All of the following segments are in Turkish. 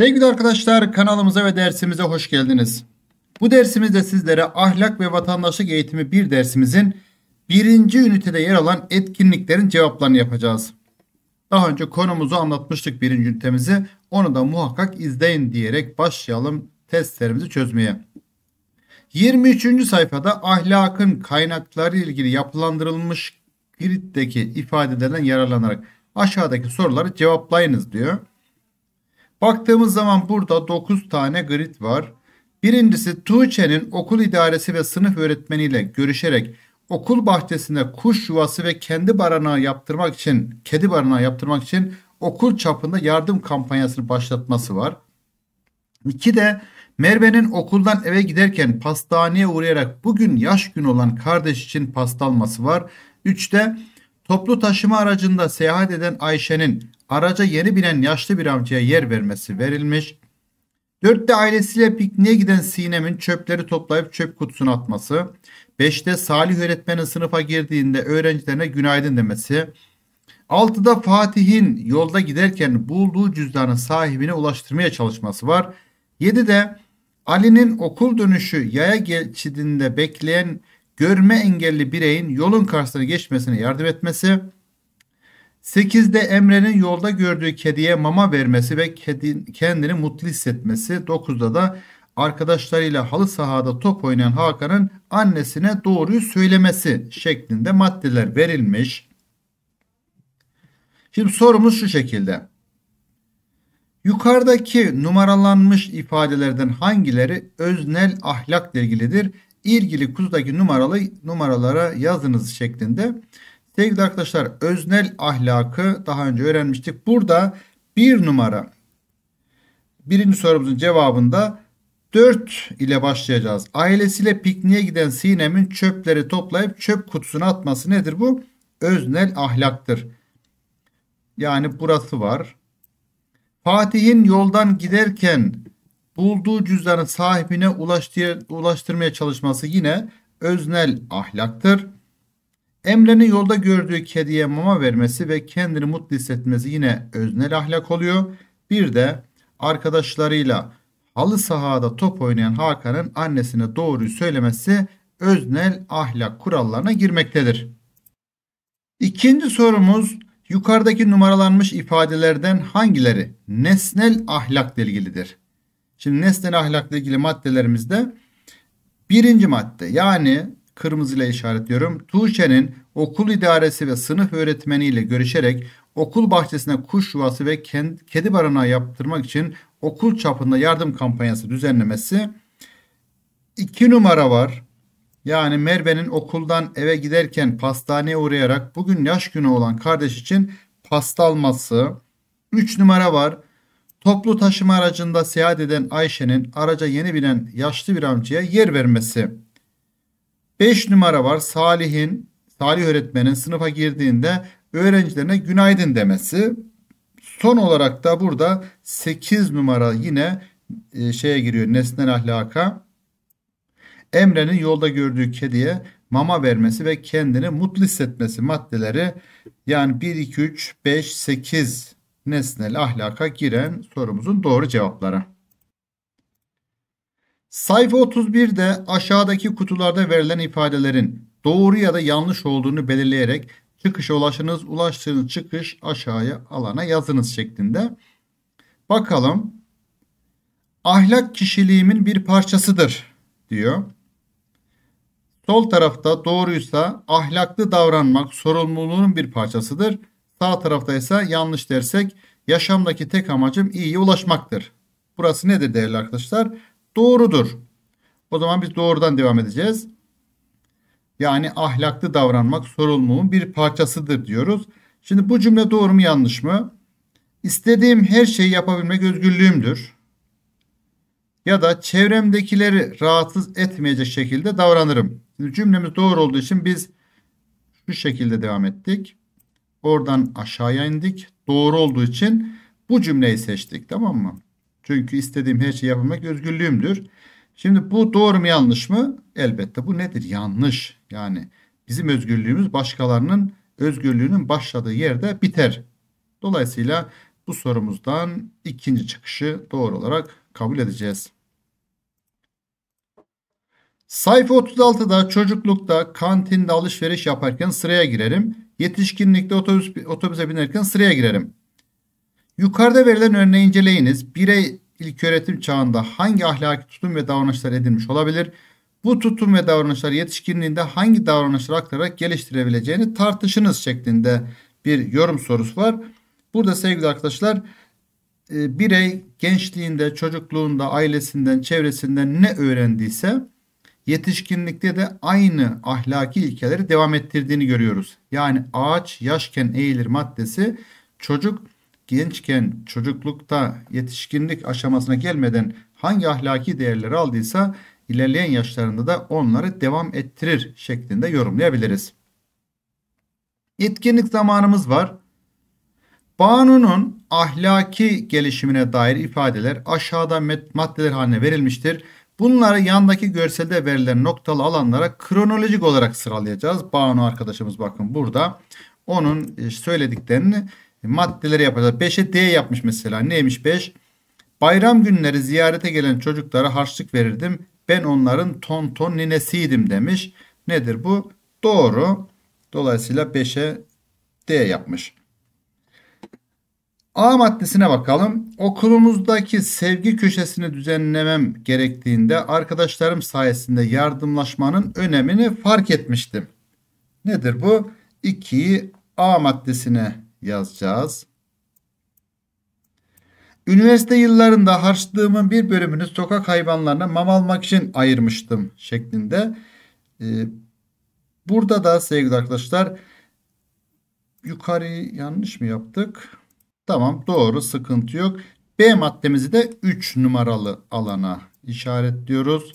Sevgili arkadaşlar kanalımıza ve dersimize hoş geldiniz. Bu dersimizde sizlere ahlak ve vatandaşlık eğitimi bir dersimizin birinci ünitede yer alan etkinliklerin cevaplarını yapacağız. Daha önce konumuzu anlatmıştık birinci ünitemizi. Onu da muhakkak izleyin diyerek başlayalım testlerimizi çözmeye. 23. sayfada ahlakın kaynakları ilgili yapılandırılmış Girit'teki ifadelerden yararlanarak aşağıdaki soruları cevaplayınız diyor. Baktığımız zaman burada 9 tane grid var. Birincisi Tuğçe'nin okul idaresi ve sınıf öğretmeniyle görüşerek okul bahçesinde kuş yuvası ve kendi barınağı yaptırmak için, kedi barınağı yaptırmak için okul çapında yardım kampanyasını başlatması var. İki de Merve'nin okuldan eve giderken pastaneye uğrayarak bugün yaş günü olan kardeş için pasta alması var. Üçte toplu taşıma aracında seyahat eden Ayşe'nin araca yeni binen yaşlı bir amcaya yer vermesi verilmiş. Dörtte ailesiyle pikniğe giden Sinem'in çöpleri toplayıp çöp kutusuna atması. Beşte Salih öğretmenin sınıfa girdiğinde öğrencilerine günaydın demesi. Altıda Fatih'in yolda giderken bulduğu cüzdanın sahibine ulaştırmaya çalışması var. Yedide Ali'nin okul dönüşü yaya geçidinde bekleyen görme engelli bireyin yolun karşısına geçmesine yardım etmesi. 8'de Emre'nin yolda gördüğü kediye mama vermesi ve kedi, kendini mutlu hissetmesi. 9'da da arkadaşlarıyla halı sahada top oynayan Hakan'ın annesine doğruyu söylemesi şeklinde maddeler verilmiş. Şimdi sorumuz şu şekilde. Yukarıdaki numaralanmış ifadelerden hangileri öznel ahlakla ilgilidir? İlgili kuzudaki numaralı numaralara yazınız şeklinde Sevgili arkadaşlar öznel ahlakı daha önce öğrenmiştik. Burada bir numara birinci sorumuzun cevabında 4 ile başlayacağız. Ailesiyle pikniğe giden Sinem'in çöpleri toplayıp çöp kutusuna atması nedir bu? Öznel ahlaktır. Yani burası var. Fatih'in yoldan giderken bulduğu cüzdanı sahibine ulaştırmaya çalışması yine öznel ahlaktır. Emre'nin yolda gördüğü kediye mama vermesi ve kendini mutlu hissetmesi yine öznel ahlak oluyor. Bir de arkadaşlarıyla halı sahada top oynayan Hakan'ın annesine doğruyu söylemesi öznel ahlak kurallarına girmektedir. İkinci sorumuz yukarıdaki numaralanmış ifadelerden hangileri nesnel ahlakla ilgilidir? Şimdi nesnel ahlakla ilgili maddelerimizde birinci madde yani kırmızıyla işaretliyorum. Tuğçe'nin okul idaresi ve sınıf öğretmeniyle görüşerek okul bahçesine kuş yuvası ve kedi barınağı yaptırmak için okul çapında yardım kampanyası düzenlemesi. 2 numara var. Yani Merve'nin okuldan eve giderken pastaneye uğrayarak bugün yaş günü olan kardeş için pasta alması. 3 numara var. Toplu taşıma aracında seyahat eden Ayşe'nin araca yeni binen yaşlı bir amcaya yer vermesi. 5 numara var. Salih'in, Salih öğretmenin sınıfa girdiğinde öğrencilerine günaydın demesi. Son olarak da burada 8 numara yine e, şeye giriyor nesnel ahlaka. Emre'nin yolda gördüğü kediye mama vermesi ve kendini mutlu hissetmesi maddeleri yani 1, 2, 3, 5, 8 nesnel ahlaka giren sorumuzun doğru cevapları. Sayfa 31'de aşağıdaki kutularda verilen ifadelerin doğru ya da yanlış olduğunu belirleyerek çıkışa ulaşınız, ulaştığınız çıkış aşağıya alana yazınız şeklinde. Bakalım. Ahlak kişiliğimin bir parçasıdır diyor. Sol tarafta doğruysa ahlaklı davranmak sorumluluğunun bir parçasıdır. Sağ tarafta ise yanlış dersek yaşamdaki tek amacım iyiye ulaşmaktır. Burası nedir değerli arkadaşlar? doğrudur. O zaman biz doğrudan devam edeceğiz. Yani ahlaklı davranmak sorumluluğun bir parçasıdır diyoruz. Şimdi bu cümle doğru mu yanlış mı? İstediğim her şeyi yapabilmek özgürlüğümdür. Ya da çevremdekileri rahatsız etmeyecek şekilde davranırım. Şimdi cümlemiz doğru olduğu için biz şu şekilde devam ettik. Oradan aşağıya indik. Doğru olduğu için bu cümleyi seçtik tamam mı? Çünkü istediğim her şeyi yapabilmek özgürlüğümdür. Şimdi bu doğru mu yanlış mı? Elbette bu nedir? Yanlış. Yani bizim özgürlüğümüz başkalarının özgürlüğünün başladığı yerde biter. Dolayısıyla bu sorumuzdan ikinci çıkışı doğru olarak kabul edeceğiz. Sayfa 36'da çocuklukta kantinde alışveriş yaparken sıraya girerim. Yetişkinlikte otobüs, otobüse binerken sıraya girerim. Yukarıda verilen örneği inceleyiniz. Birey ilk öğretim çağında hangi ahlaki tutum ve davranışlar edinmiş olabilir? Bu tutum ve davranışlar yetişkinliğinde hangi davranışları aktararak geliştirebileceğini tartışınız şeklinde bir yorum sorusu var. Burada sevgili arkadaşlar e, birey gençliğinde, çocukluğunda, ailesinden, çevresinden ne öğrendiyse yetişkinlikte de aynı ahlaki ilkeleri devam ettirdiğini görüyoruz. Yani ağaç yaşken eğilir maddesi çocuk gençken, çocuklukta, yetişkinlik aşamasına gelmeden hangi ahlaki değerleri aldıysa ilerleyen yaşlarında da onları devam ettirir şeklinde yorumlayabiliriz. Etkinlik zamanımız var. Banu'nun ahlaki gelişimine dair ifadeler aşağıda maddeler haline verilmiştir. Bunları yandaki görselde verilen noktalı alanlara kronolojik olarak sıralayacağız. Banu arkadaşımız bakın burada onun e, söylediklerini maddeleri yapacak. 5'e D yapmış mesela. Neymiş 5? Bayram günleri ziyarete gelen çocuklara harçlık verirdim. Ben onların ton ton ninesiydim demiş. Nedir bu? Doğru. Dolayısıyla 5'e D yapmış. A maddesine bakalım. Okulumuzdaki sevgi köşesini düzenlemem gerektiğinde arkadaşlarım sayesinde yardımlaşmanın önemini fark etmiştim. Nedir bu? 2'yi A maddesine yazacağız. Üniversite yıllarında harçlığımın bir bölümünü sokak hayvanlarına mama almak için ayırmıştım şeklinde. Ee, burada da sevgili arkadaşlar yukarı yanlış mı yaptık? Tamam doğru sıkıntı yok. B maddemizi de 3 numaralı alana işaretliyoruz.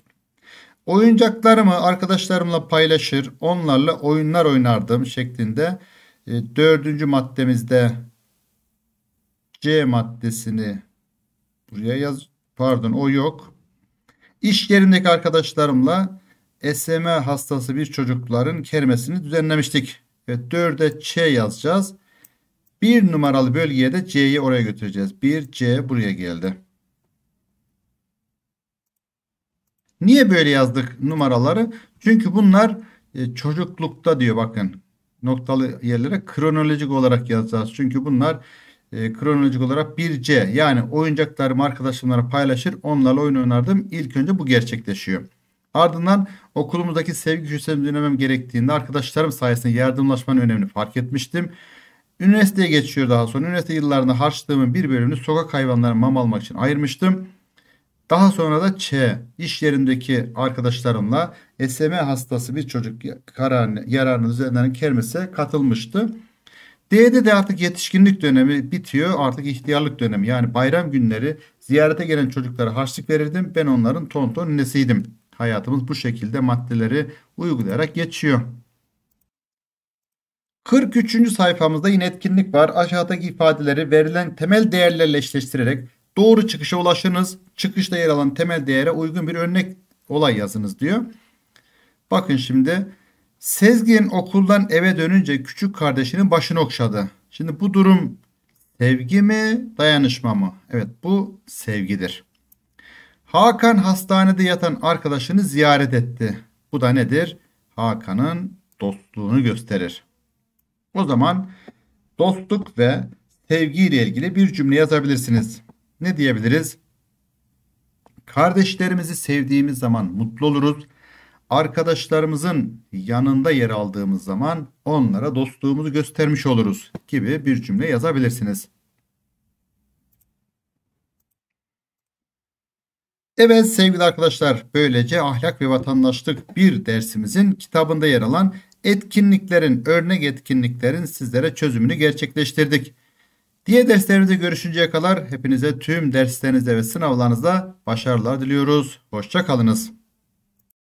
Oyuncaklarımı arkadaşlarımla paylaşır, onlarla oyunlar oynardım şeklinde e, dördüncü maddemizde C maddesini buraya yaz. Pardon o yok. İş yerindeki arkadaşlarımla SMA hastası bir çocukların kelimesini düzenlemiştik. Evet, dörde Ç yazacağız. Bir numaralı bölgeye de C'yi oraya götüreceğiz. Bir C buraya geldi. Niye böyle yazdık numaraları? Çünkü bunlar e, çocuklukta diyor bakın noktalı yerlere kronolojik olarak yazacağız. Çünkü bunlar e, kronolojik olarak 1C yani oyuncaklarımı arkadaşlarımla paylaşır onlarla oyun oynardım. İlk önce bu gerçekleşiyor. Ardından okulumuzdaki sevgi güçlerimi dinlemem gerektiğinde arkadaşlarım sayesinde yardımlaşmanın önemini fark etmiştim. Üniversiteye geçiyor daha sonra. Üniversite yıllarında harçlığımın bir bölümünü sokak hayvanlarına mama almak için ayırmıştım. Daha sonra da Ç iş yerindeki arkadaşlarımla SM hastası bir çocuk kararını, yararını düzenlenen kermese katılmıştı. D'de de artık yetişkinlik dönemi bitiyor. Artık ihtiyarlık dönemi. Yani bayram günleri ziyarete gelen çocuklara harçlık verirdim. Ben onların tonton nesiydim. Hayatımız bu şekilde maddeleri uygulayarak geçiyor. 43. sayfamızda yine etkinlik var. Aşağıdaki ifadeleri verilen temel değerlerle eşleştirerek Doğru çıkışa ulaşınız. Çıkışta yer alan temel değere uygun bir örnek olay yazınız diyor. Bakın şimdi Sezgin okuldan eve dönünce küçük kardeşinin başını okşadı. Şimdi bu durum sevgi mi dayanışma mı? Evet bu sevgidir. Hakan hastanede yatan arkadaşını ziyaret etti. Bu da nedir? Hakan'ın dostluğunu gösterir. O zaman dostluk ve sevgi ile ilgili bir cümle yazabilirsiniz ne diyebiliriz? Kardeşlerimizi sevdiğimiz zaman mutlu oluruz. Arkadaşlarımızın yanında yer aldığımız zaman onlara dostluğumuzu göstermiş oluruz gibi bir cümle yazabilirsiniz. Evet sevgili arkadaşlar böylece ahlak ve vatandaşlık bir dersimizin kitabında yer alan etkinliklerin örnek etkinliklerin sizlere çözümünü gerçekleştirdik. Diğer derslerimizde görüşünceye kadar hepinize tüm derslerinizde ve sınavlarınızda başarılar diliyoruz. Hoşçakalınız.